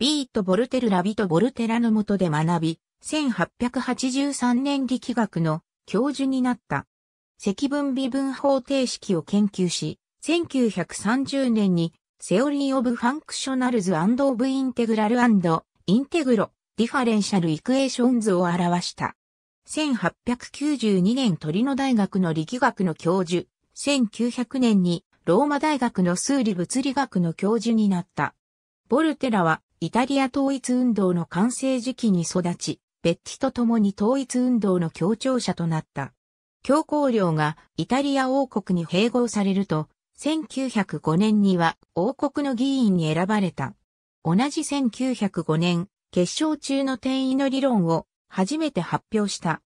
ビート・ボルテル・ラビト・ボルテラの下で学び、1883年力学の教授になった。積分微分方程式を研究し、1930年にセオリー・オブ・ファンクショナルズ・オブ・インテグラル・インテグロ、ディファレンシャル・イクエーションズを表した。1892年トリノ大学の力学の教授、1900年にローマ大学の数理物理学の教授になった。ボルテラはイタリア統一運動の完成時期に育ち、ベッテと共に統一運動の協調者となった。教皇領がイタリア王国に併合されると、1905年には王国の議員に選ばれた。同じ1905年、決勝中の転移の理論を初めて発表した。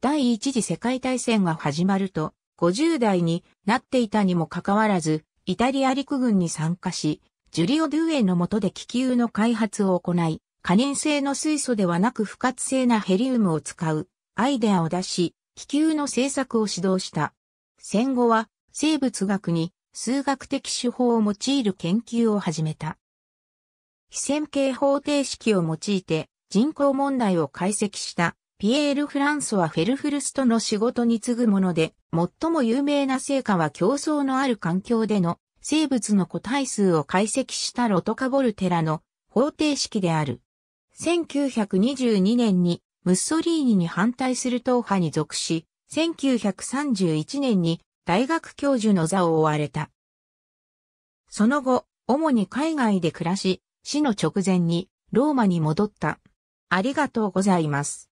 第一次世界大戦が始まると、50代になっていたにもかかわらず、イタリア陸軍に参加し、ジュリオ・ドゥエの下で気球の開発を行い、可燃性の水素ではなく不活性なヘリウムを使うアイデアを出し、気球の製作を指導した。戦後は生物学に数学的手法を用いる研究を始めた。非線形方程式を用いて人口問題を解析したピエール・フランソはフェルフルストの仕事に次ぐもので、最も有名な成果は競争のある環境での生物の個体数を解析したロトカボルテラの方程式である。1922年にムッソリーニに反対する党派に属し、1931年に大学教授の座を追われた。その後、主に海外で暮らし、死の直前にローマに戻った。ありがとうございます。